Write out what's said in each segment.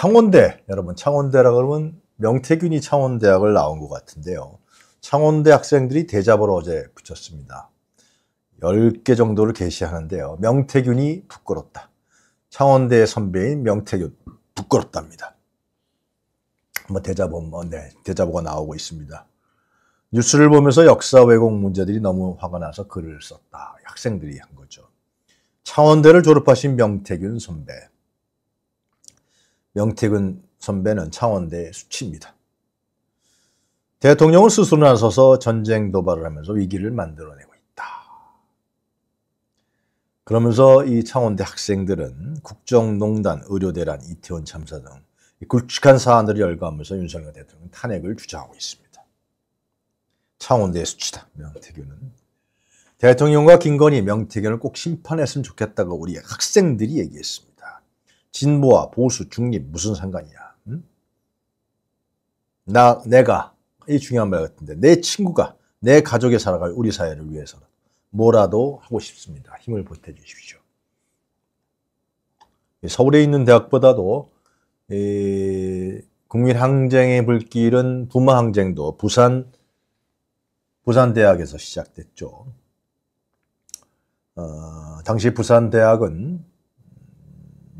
창원대 여러분 창원대라 그러면 명태균이 창원대학을 나온 것 같은데요. 창원대 학생들이 대자보를 어제 붙였습니다. 10개 정도를 게시하는데요. 명태균이 부끄럽다. 창원대의 선배인 명태균 부끄럽답니다. 뭐 대자보 뭐 네, 대자보가 나오고 있습니다. 뉴스를 보면서 역사 왜곡 문제들이 너무 화가 나서 글을 썼다. 학생들이 한 거죠. 창원대를 졸업하신 명태균 선배. 명태균 선배는 창원대의 수치입니다. 대통령은 스스로 나서서 전쟁 도발을 하면서 위기를 만들어내고 있다. 그러면서 이 창원대 학생들은 국정농단, 의료대란, 이태원 참사 등 굵직한 사안들을 열거하면서 윤석열 대통령 탄핵을 주장하고 있습니다. 창원대의 수치다, 명태균은. 대통령과 김건희, 명태균을 꼭 심판했으면 좋겠다고 우리 학생들이 얘기했습니다. 진보와 보수, 중립 무슨 상관이야? 응? 나 내가 이 중요한 말 같은데 내 친구가 내 가족이 살아갈 우리 사회를 위해서 뭐라도 하고 싶습니다. 힘을 보태 주십시오. 서울에 있는 대학보다도 국민항쟁의 불길은 부마항쟁도 부산 부산대학에서 시작됐죠. 어, 당시 부산대학은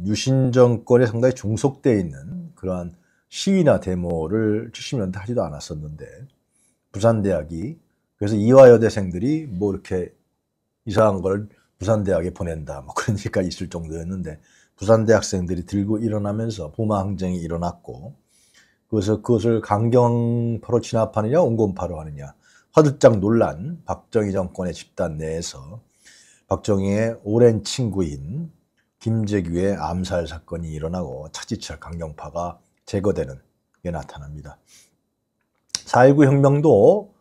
유신 정권에 상당히 중속돼 있는 그러한 시위나 데모를 70년대 하지도 않았었는데 부산대학이 그래서 이화여대생들이 뭐 이렇게 이상한 걸 부산대학에 보낸다 뭐 그런 얘기까지 있을 정도였는데 부산대학생들이 들고 일어나면서 부마항쟁이 일어났고 그래서 그것을 강경파로 진압하느냐 온건파로 하느냐 화들짝 논란 박정희 정권의 집단 내에서 박정희의 오랜 친구인 김재규의 암살 사건이 일어나고 차지철 강경파가 제거되는 게 나타납니다. 4.19 혁명도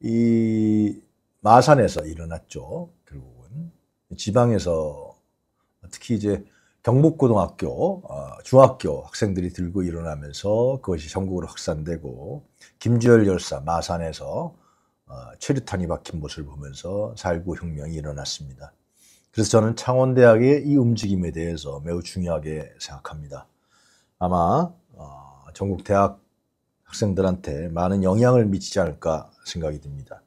이 마산에서 일어났죠. 결국은 지방에서 특히 이제 경북고등학교, 아, 중학교 학생들이 들고 일어나면서 그것이 전국으로 확산되고 김주열 열사 마산에서 체류탄이 아, 박힌 모습을 보면서 4.19 혁명이 일어났습니다. 그래서 저는 창원대학의 이 움직임에 대해서 매우 중요하게 생각합니다. 아마 어, 전국 대학 학생들한테 많은 영향을 미치지 않을까 생각이 듭니다.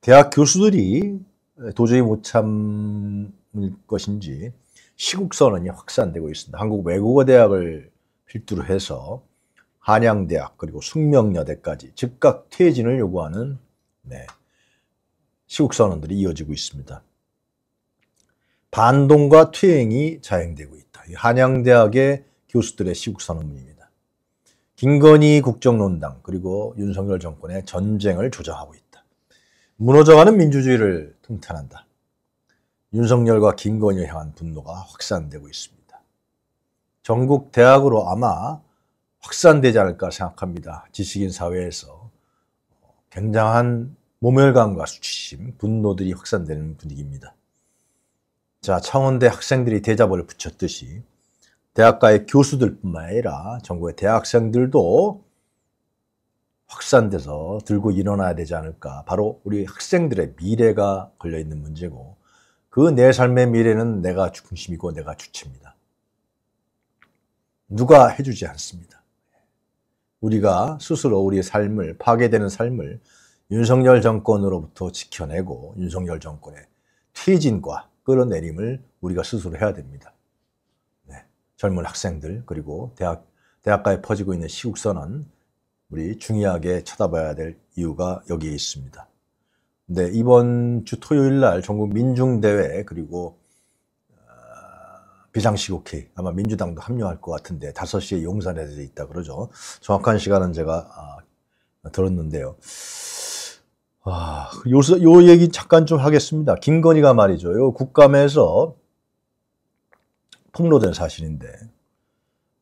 대학 교수들이 도저히 못 참을 것인지 시국선언이 확산되고 있습니다. 한국 외국어 대학을 필두로 해서 한양대학 그리고 숙명여대까지 즉각 퇴진을 요구하는 네, 시국선언들이 이어지고 있습니다. 반동과 퇴행이 자행되고 있다. 한양대학의 교수들의 시국선언문입니다. 김건희 국정농당 그리고 윤석열 정권의 전쟁을 조장하고 있다. 무너져가는 민주주의를 통탄한다. 윤석열과 김건희를 향한 분노가 확산되고 있습니다. 전국 대학으로 아마 확산되지 않을까 생각합니다. 지식인 사회에서 굉장한 모멸감과 수치심, 분노들이 확산되는 분위기입니다. 자, 청원대 학생들이 대자보를 붙였듯이 대학가의 교수들뿐만 아니라 전국의 대학생들도 확산돼서 들고 일어나야 되지 않을까. 바로 우리 학생들의 미래가 걸려 있는 문제고 그 내 삶의 미래는 내가 중심이고 내가 주체입니다. 누가 해주지 않습니다. 우리가 스스로 우리의 삶을 파괴되는 삶을 윤석열 정권으로부터 지켜내고 윤석열 정권의 퇴진과 끌어내림을 우리가 스스로 해야 됩니다. 네. 젊은 학생들 그리고 대학 대학가에 퍼지고 있는 시국선언 우리 중요하게 쳐다봐야 될 이유가 여기에 있습니다. 네, 이번 주 토요일 날 전국 민중대회 그리고 아, 비상시국회 아마 민주당도 합류할 것 같은데 5시에 용산에 있다 그러죠. 정확한 시간은 제가 아, 들었는데요. 아, 요, 요 얘기 잠깐 좀 하겠습니다. 김건희가 말이죠. 요 국감에서 폭로된 사실인데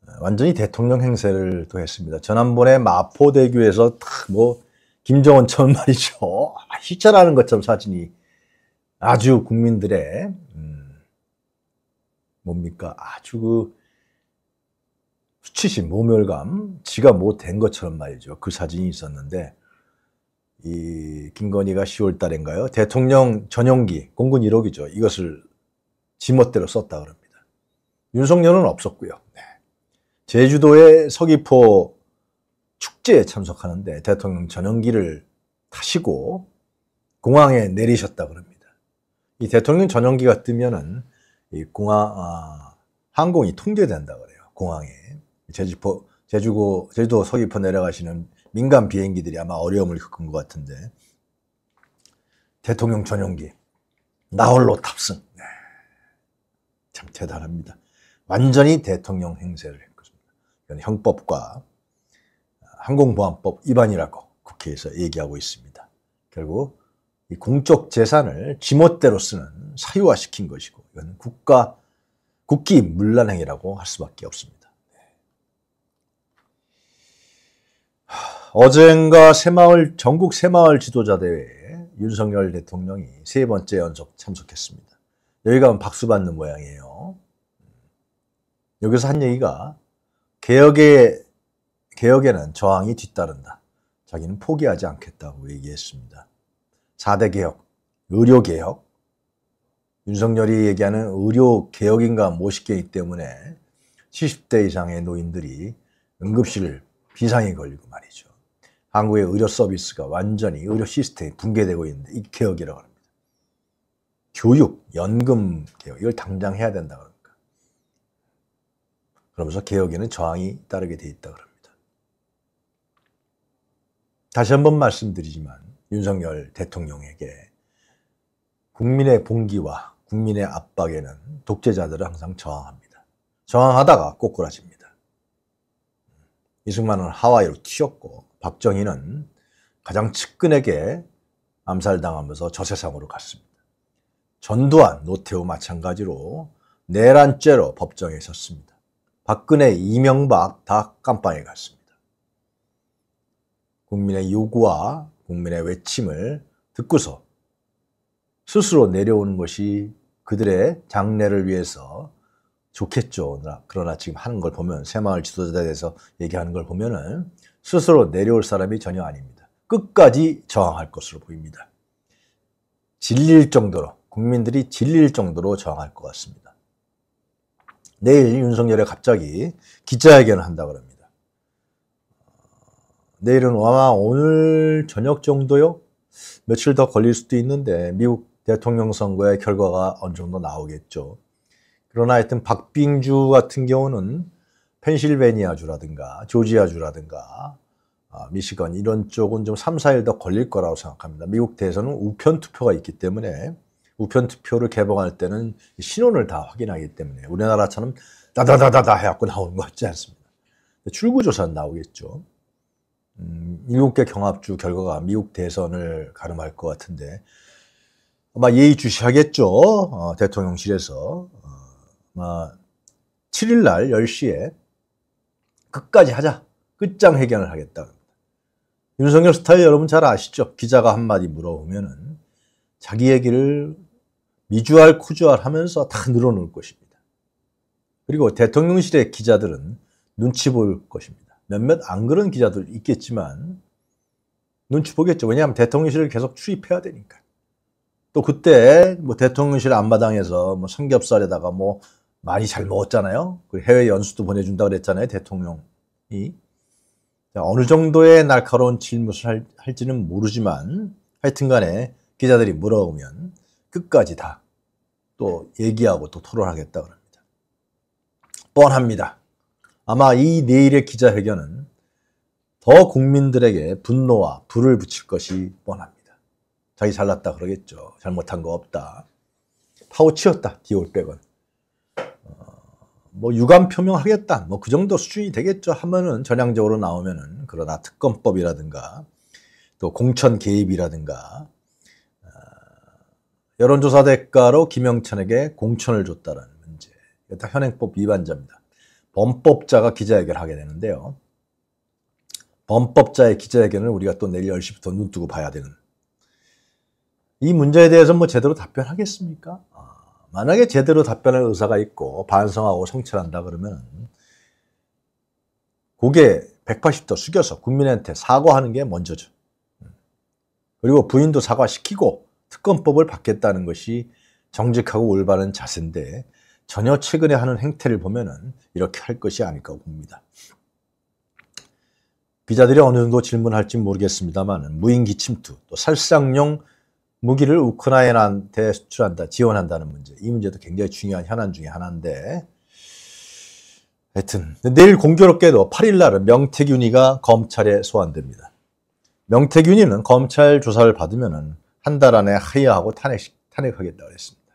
아, 완전히 대통령 행세를 또 했습니다. 전 한번에 마포대교에서 탁뭐 김정은처럼 말이죠. 시찰하는 아, 것처럼 사진이 아주 국민들의 음, 뭡니까 아주 그 수치심, 모멸감, 지가 뭐 된 것처럼 말이죠. 그 사진이 있었는데 이 김건희가 10월 달인가요? 대통령 전용기, 공군 1호기죠. 이것을 지멋대로 썼다 그럽니다. 윤석열은 없었고요. 네. 제주도의 서귀포 축제에 참석하는데 대통령 전용기를 타시고 공항에 내리셨다 그럽니다. 이 대통령 전용기가 뜨면은 이 공항 아, 항공이 통제된다 그래요. 공항에 제주포 제주고 제주도 서귀포 내려가시는 민간 비행기들이 아마 어려움을 겪은 것 같은데 대통령 전용기 나홀로 탑승 네. 참 대단합니다. 완전히 대통령 행세를 했습니다. 이건 형법과 아, 항공보안법 위반이라고 국회에서 얘기하고 있습니다. 결국 이 공적 재산을 지멋대로 쓰는 사유화시킨 것이고 이건 국가 국기 물란행위라고 할 수밖에 없습니다. 어젠가 새마을 전국 새마을 지도자 대회에 윤석열 대통령이 세 번째 연속 참석했습니다. 여기 가면 박수 받는 모양이에요. 여기서 한 얘기가 개혁의 개혁에는 저항이 뒤따른다. 자기는 포기하지 않겠다고 얘기했습니다. 4대 개혁, 의료 개혁. 윤석열이 얘기하는 의료 개혁인가 모 무엇이기 때문에 70대 이상의 노인들이 응급실 비상이 걸리고 말이죠. 한국의 의료 서비스가 완전히 의료 시스템이 붕괴되고 있는데 이 개혁이라고 합니다. 교육, 연금 개혁 이걸 당장 해야 된다 그러니까. 그러면서 개혁에는 저항이 따르게 돼 있다 그럽니다. 다시 한 번 말씀드리지만 윤석열 대통령에게 국민의 봉기와 국민의 압박에는 독재자들은 항상 저항합니다. 저항하다가 꼬꾸라집니다. 이승만은 하와이로 튀었고 박정희는 가장 측근에게 암살당하면서 저세상으로 갔습니다. 전두환, 노태우 마찬가지로 내란죄로 법정에 섰습니다 박근혜, 이명박 다 깜빵에 갔습니다. 국민의 요구와 국민의 외침을 듣고서 스스로 내려오는 것이 그들의 장래를 위해서 좋겠죠. 그러나 지금 하는 걸 보면 새마을 지도자에 대해서 얘기하는 걸 보면은 스스로 내려올 사람이 전혀 아닙니다. 끝까지 저항할 것으로 보입니다. 질릴 정도로 국민들이 질릴 정도로 저항할 것 같습니다. 내일 윤석열이 갑자기 기자회견을 한다고 합니다. 내일은 아마 오늘 저녁 정도요? 며칠 더 걸릴 수도 있는데 미국 대통령 선거의 결과가 어느 정도 나오겠죠. 그러나 하여튼 박빙주 같은 경우는 펜실베니아주라든가 조지아주라든가 아, 미시건 이런 쪽은 좀 3, 4일 더 걸릴 거라고 생각합니다. 미국 대선은 우편 투표가 있기 때문에 우편 투표를 개봉할 때는 신원을 다 확인하기 때문에 우리나라처럼 다다다다다 해갖고 나오는 거 같지 않습니다. 출구조사는 나오겠죠. 음, 7개 경합주 결과가 미국 대선을 가늠할 것 같은데 아마 예의주시하겠죠. 어, 대통령실에서. 어, 아마 7일날 10시에 끝까지 하자. 끝장 회견을 하겠다. 윤석열 스타일 여러분 잘 아시죠? 기자가 한마디 물어보면은 자기 얘기를 미주알 쿠주알 하면서 다 늘어놓을 것입니다. 그리고 대통령실의 기자들은 눈치 볼 것입니다. 몇몇 안 그런 기자들 있겠지만 눈치 보겠죠. 왜냐하면 대통령실을 계속 출입해야 되니까. 또 그때 뭐 대통령실 앞마당에서 뭐 삼겹살에다가 뭐 많이 잘 먹었잖아요. 그 해외 연수도 보내준다 그랬잖아요. 대통령이. 어느 정도의 날카로운 질문을 할, 지는 모르지만 하여튼간에 기자들이 물어오면 끝까지 다 또 얘기하고 또 토론하겠다 그럽니다. 뻔합니다. 아마 이 내일의 기자회견은 더 국민들에게 분노와 불을 붙일 것이 뻔합니다. 자기 잘났다 그러겠죠. 잘못한 거 없다. 파우치였다. 디올백은. 뭐 유감 표명하겠다 뭐 그 정도 수준이 되겠죠 하면은 전향적으로 나오면은 그러나 특검법이라든가 또 공천 개입이라든가 어, 여론조사 대가로 김영찬에게 공천을 줬다는 문제 이다 현행법 위반자입니다 범법자가 기자회견하게 되는데요 범법자의 기자회견을 우리가 또 내일 10시부터 눈뜨고 봐야 되는 이 문제에 대해서 뭐 제대로 답변하겠습니까? 아, 만약에 제대로 답변할 의사가 있고 반성하고 성찰한다 그러면 고개 180도 숙여서 국민한테 사과하는 게 먼저죠. 그리고 부인도 사과시키고 특검법을 받겠다는 것이 정직하고 올바른 자세인데 전혀 최근에 하는 행태를 보면 은 이렇게 할 것이 아닐까 봅니다. 기자들이 어느 정도 질문할지 모르겠습니다만 무인 기침투, 또 살상용 무기를 우크라이나한테 수출한다, 지원한다는 문제. 이 문제도 굉장히 중요한 현안 중의 하나인데. 하여튼 내일 공교롭게도 8일 날은 명태균이가 검찰에 소환됩니다. 명태균이는 검찰 조사를 받으면 한 달 안에 하야하고 탄핵, 탄핵하겠다 고했습니다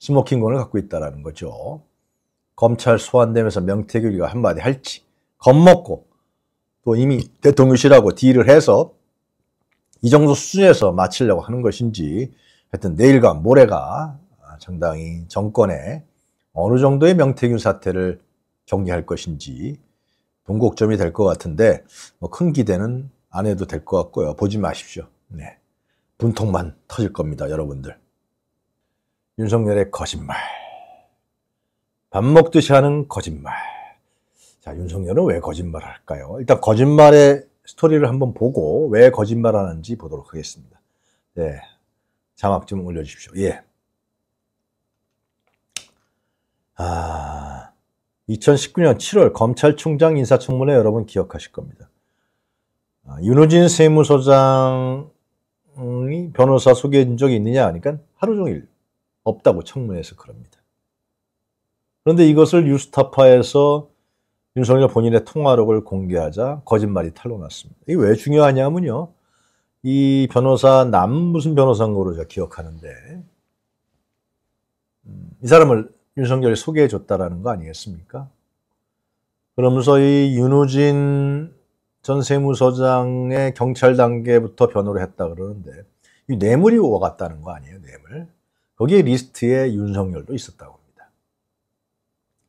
스모킹건을 갖고 있다라는 거죠. 검찰 소환되면서 명태균이가 한마디 할지 겁먹고 또 이미 대통령실하고 딜을 해서 이 정도 수준에서 마치려고 하는 것인지 하여튼 내일과 모레가 정당이 정권에 어느 정도의 명태균 사태를 정리할 것인지 분곡점이 될 것 같은데 뭐 큰 기대는 안 해도 될 것 같고요. 보지 마십시오. 네. 분통만 터질 겁니다. 여러분들. 윤석열의 거짓말. 밥 먹듯이 하는 거짓말. 자, 윤석열은 왜 거짓말을 할까요? 일단 거짓말의 스토리를 한번 보고 왜 거짓말하는지 보도록 하겠습니다. 네, 자막 좀 올려주십시오. 예. 아, 2019년 7월 검찰총장 인사청문회 여러분 기억하실 겁니다. 아, 윤호진 세무서장이 변호사 소개해준 적이 있느냐 하니까 하루 종일 없다고 청문회에서 그럽니다. 그런데 이것을 뉴스타파에서 윤석열 본인의 통화록을 공개하자 거짓말이 탄로났습니다 이게 왜 중요하냐면요. 이 변호사 남 무슨 변호사인 거로 제가 기억하는데 음, 이 사람을 윤석열이 소개해 줬다라는 거 아니겠습니까? 그러면서 이 윤우진 전 세무서장의 경찰 단계부터 변호를 했다 그러는데 이 뇌물이 오갔다는 거 아니에요, 뇌물. 거기에 리스트에 윤석열도 있었다고 합니다.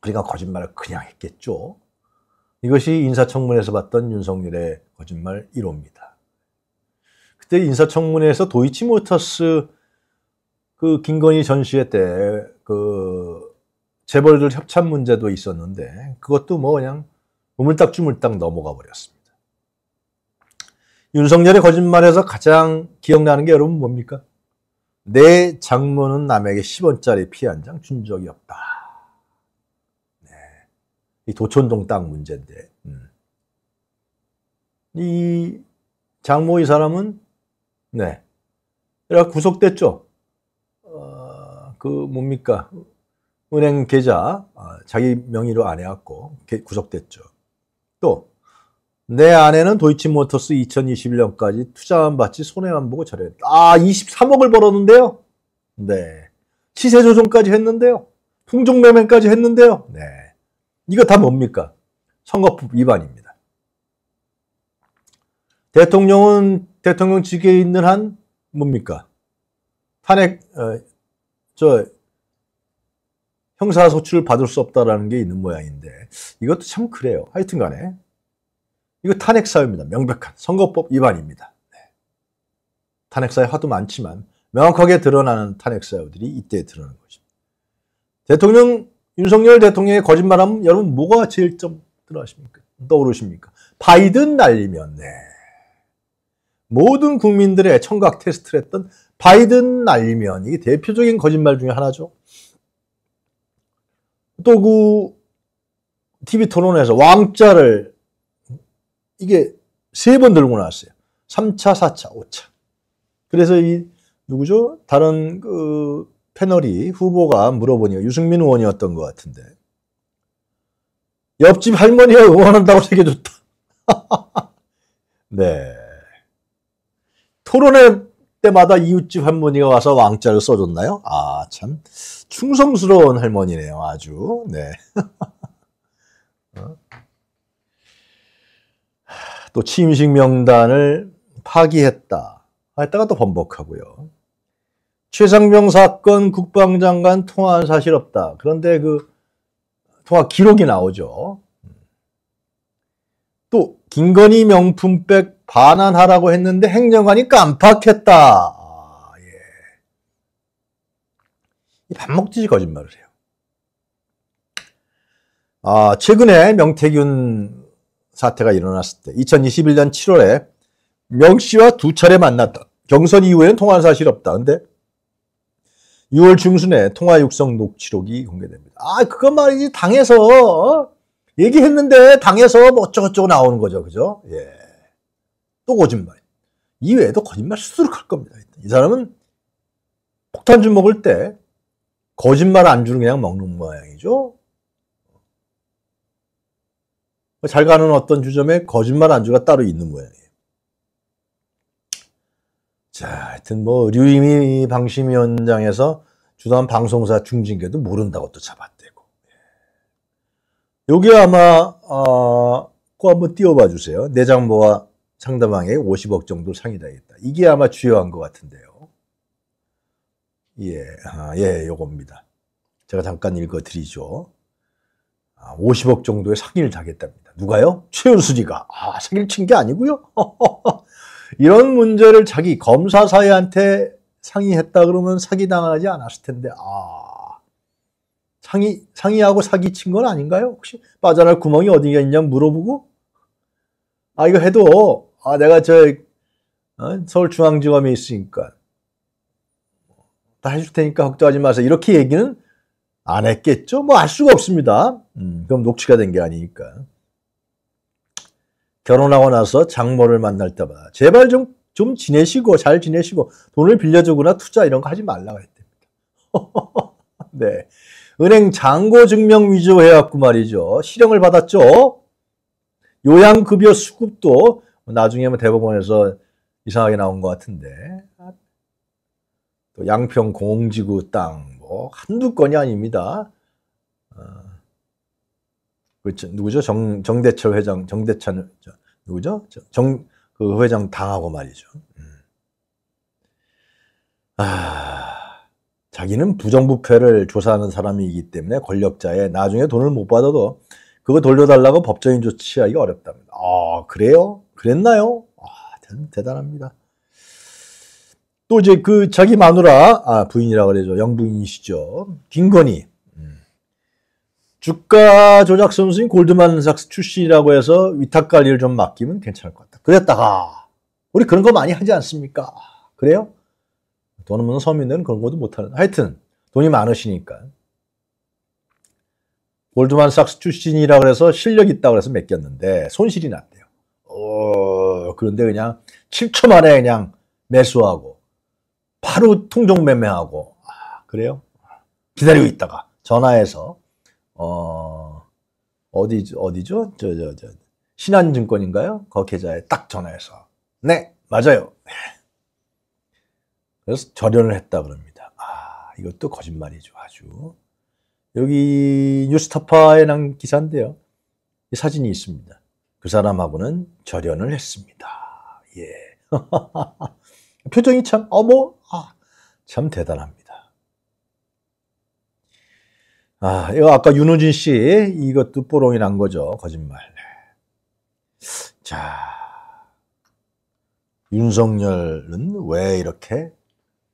그러니까 거짓말을 그냥 했겠죠. 이것이 인사청문회에서 봤던 윤석열의 거짓말 1호입니다. 그때 인사청문회에서 도이치모터스 그 김건희 전시회 때그 재벌들 협찬 문제도 있었는데 그것도 뭐 그냥 우물딱주물딱 넘어가 버렸습니다. 윤석열의 거짓말에서 가장 기억나는 게 여러분 뭡니까? 내 장모는 남에게 10원짜리 피 한 장 준 적이 없다. 이 도촌동 땅 문제인데 음. 이 장모 이 사람은 네, 그래 구속됐죠. 어, 그 뭡니까 은행 계좌 어, 자기 명의로 안 해갖고 구속됐죠. 또내 아내는 도이치모터스 2021년까지 투자만 받지 손해만 보고 저랬아 23억을 벌었는데요. 네. 시세 조정까지 했는데요. 품종 매매까지 했는데요. 네. 이거 다 뭡니까? 선거법 위반입니다. 대통령은 대통령직에 있는 한 뭡니까? 탄핵 어, 저 형사 소출을 받을 수 없다라는 게 있는 모양인데 이것도 참 그래요. 하여튼간에 이거 탄핵 사유입니다. 명백한 선거법 위반입니다. 네. 탄핵 사유 하도 많지만 명확하게 드러나는 탄핵 사유들이 이때 드러나는 것입니다. 대통령 윤석열 대통령의 거짓말하면 여러분 뭐가 제일 좀들어가십니까 떠오르십니까? 바이든 날리면 네. 모든 국민들의 청각 테스트를 했던 바이든 날리면 이게 대표적인 거짓말 중에 하나죠. 또 그 TV 토론에서 왕자를 이게 세 번 들고 나왔어요. 3차, 4차, 5차. 그래서 이 누구죠? 다른 그 패널이 후보가 물어보니까 유승민 의원이었던 것 같은데 옆집 할머니가 응원한다고 새겨줬다. 네. 토론회 때마다 이웃집 할머니가 와서 왕자를 써줬나요? 아, 참. 충성스러운 할머니네요, 아주. 네. 어? 또침식 명단을 파기했다. 했다가 아, 또 번복하고요. 최상병 사건 국방장관 통화한 사실 없다. 그런데 그 통화 기록이 나오죠. 또 김건희 명품백 반환하라고 했는데 행정관이 깜빡했다. 아, 예. 밥 먹듯이 거짓말을 해요. 아, 최근에 명태균 사태가 일어났을 때 2021년 7월에 명 씨와 두 차례 만났다. 경선 이후에는 통화한 사실 없다. 근데 6월 중순에 통화 육성 녹취록이 공개됩니다. 아, 그건 말이지 당에서 어? 얘기했는데 당에서 뭐 어쩌고저쩌고 나오는 거죠. 그죠? 예. 또 거짓말. 이외에도 거짓말 수두룩할 겁니다. 이 사람은 폭탄주 먹을 때 거짓말 안주를 그냥 먹는 모양이죠. 잘 가는 어떤 주점에 거짓말 안주가 따로 있는 모양이에요. 자, 하여튼 뭐류이 방심위원장에서 주도한 방송사 중징계도 모른다고 또 잡았대고. 여기 예. 아마 어, 꼭 한번 띄워봐 주세요. 내장모와 상담왕에 50억 정도 상이 다겠다 이게 아마 주요한 것 같은데요. 예, 아, 예, 요겁니다. 제가 잠깐 읽어드리죠. 아, 50억 정도의 상기를 당했답니다. 누가요? 최은순이가. 아, 상기를친 게 아니고요. 이런 문제를 자기 검사 사회한테 상의했다 그러면 사기당하지 않았을 텐데 아 상의, 상의하고 사기친 건 아닌가요? 혹시 빠져날 구멍이 어디가 있냐 물어보고 아 이거 해도 아 내가 저 어? 서울중앙지검에 있으니까 다 해줄 테니까 걱정하지 마세요. 이렇게 얘기는 안 했겠죠? 뭐 알 수가 없습니다. 음, 그럼 녹취가 된 게 아니니까. 결혼하고 나서 장모를 만날때마 제발 좀, 좀 지내시고 잘 지내시고 돈을 빌려주거나 투자 이런 거 하지 말라고 했답니다. 네. 은행 잔고 증명 위조해갖고 말이죠. 실형을 받았죠. 요양급여 수급도 나중에 대법원에서 이상하게 나온 것 같은데. 또 양평 공지구 땅, 뭐, 한두 건이 아닙니다. 어. 그 누구죠? 정 정대철 회장 정대찬 누구죠? 정그 회장 당하고 말이죠. 음. 아 자기는 부정부패를 조사하는 사람이기 때문에 권력자에 나중에 돈을 못 받아도 그거 돌려달라고 법적인 조치하기가 어렵답니다. 아 그래요? 그랬나요? 아 대단합니다. 또 이제 그 자기 마누라 아 부인이라 고 그러죠 영부인이시죠 김건희 주가 조작 선수인 골드만삭스 출신이라고 해서 위탁 관리를 좀 맡기면 괜찮을 것 같다. 그랬다가 우리 그런 거 많이 하지 않습니까? 그래요? 돈 없는 뭐 서민들은 그런 것도 못하는. 하여튼 돈이 많으시니까 골드만삭스 출신이라 고해서 실력 있다 고해서 맡겼는데 손실이 났대요. 어, 그런데 그냥 7초 만에 그냥 매수하고 바로 통종 매매하고 아, 그래요? 기다리고 있다가 전화해서 어, 어디, 어디죠? 저, 저, 저, 신한증권인가요? 거 계좌에 딱 전화해서. 네, 맞아요. 네. 그래서 절연을 했다 그럽니다. 아, 이것도 거짓말이죠. 아주. 여기 뉴스타파에 난 기사인데요. 사진이 있습니다. 그 사람하고는 절연을 했습니다. 예. 표정이 참, 어머, 아, 참 대단합니다. 아, 이거 아까 윤호진 씨, 이것도 뽀롱이 난 거죠. 거짓말. 자, 윤석열은 왜 이렇게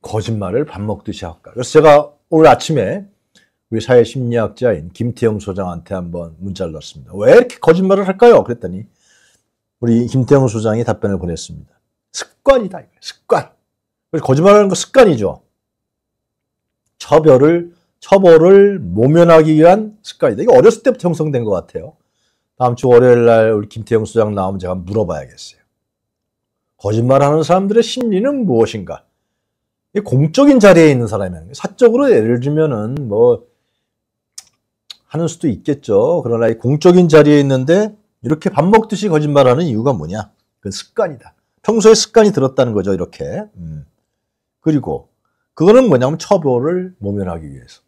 거짓말을 밥 먹듯이 할까? 그래서 제가 오늘 아침에 우리 사회 심리학자인 김태영 소장한테 한번 문자를 넣었습니다. 왜 이렇게 거짓말을 할까요? 그랬더니 우리 김태영 소장이 답변을 보냈습니다. 습관이다. 습관. 거짓말하는 거 습관이죠. 처별을 처벌을 모면하기 위한 습관이다. 이거 어렸을 때부터 형성된 것 같아요. 다음 주 월요일 날 우리 김태형 수장 나오면 제가 물어봐야겠어요. 거짓말하는 사람들의 심리는 무엇인가? 공적인 자리에 있는 사람이라는 게 사적으로 예를 들면은 뭐 하는 수도 있겠죠. 그러나 이 공적인 자리에 있는데 이렇게 밥 먹듯이 거짓말하는 이유가 뭐냐? 그건 습관이다. 평소에 습관이 들었다는 거죠. 이렇게. 음. 그리고 그거는 뭐냐면 처벌을 모면하기 위해서.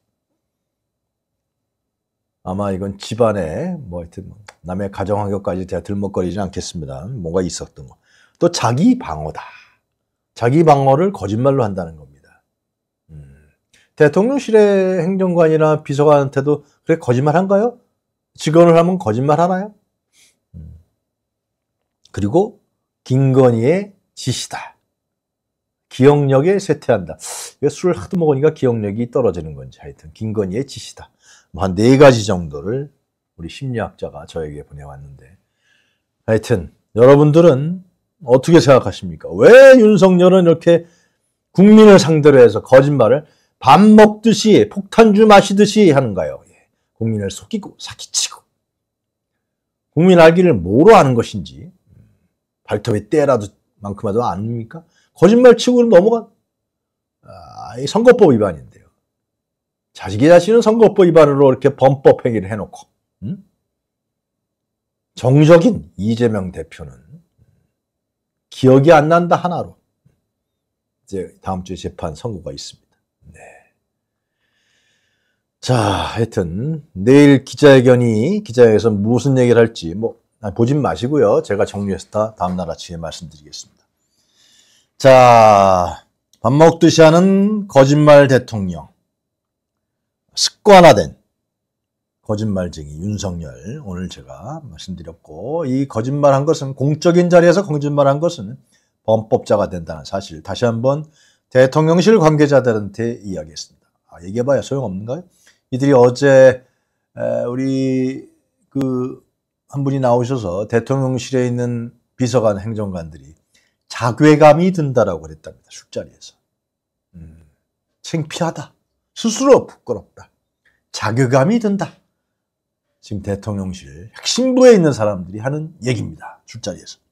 아마 이건 집안에 뭐 하여튼 뭐 남의 가정환경까지 제가 들먹거리지 않겠습니다. 뭔가 있었던 거. 또 자기 방어다. 자기 방어를 거짓말로 한다는 겁니다. 음. 대통령실의 행정관이나 비서관한테도 그래 거짓말 한가요? 직원을 하면 거짓말 하나요? 음. 그리고 김건희의 지시다. 기억력에 쇠퇴한다. 술을 하도 먹으니까 기억력이 떨어지는 건지 하여튼 김건희의 지시다. 뭐 한 네 가지 정도를 우리 심리학자가 저에게 보내왔는데 하여튼 여러분들은 어떻게 생각하십니까? 왜 윤석열은 이렇게 국민을 상대로 해서 거짓말을 밥 먹듯이 폭탄주 마시듯이 하는가요? 예, 국민을 속이고 사기치고 국민 알기를 뭐로 하는 것인지 발톱에 때라도 만큼이라도 아닙니까? 거짓말 치고 넘어간 아, 선거법 위반인데 자식이 자신은 선거법 위반으로 이렇게 범법 행위를 해놓고 음? 정적인 이재명 대표는 기억이 안 난다 하나로 이제 다음 주에 재판 선고가 있습니다. 네. 자, 하여튼 내일 기자회견이 기자회견에서 무슨 얘기를 할지 뭐 아, 보진 마시고요. 제가 정리해서 다음 날 아침에 말씀드리겠습니다. 자, 밥 먹듯이 하는 거짓말 대통령. 습관화된 거짓말쟁이 윤석열 오늘 제가 말씀드렸고 이 거짓말한 것은 공적인 자리에서 거짓말한 것은 범법자가 된다는 사실 다시 한번 대통령실 관계자들한테 이야기했습니다. 아, 얘기해봐야 소용없는가요? 이들이 어제 우리 그 한 분이 나오셔서 대통령실에 있는 비서관 행정관들이 자괴감이 든다라고 그랬답니다. 술자리에서. 음, 창피하다. 스스로 부끄럽다. 자괴감이 든다. 지금 대통령실 핵심부에 있는 사람들이 하는 얘기입니다. 줄자리에서.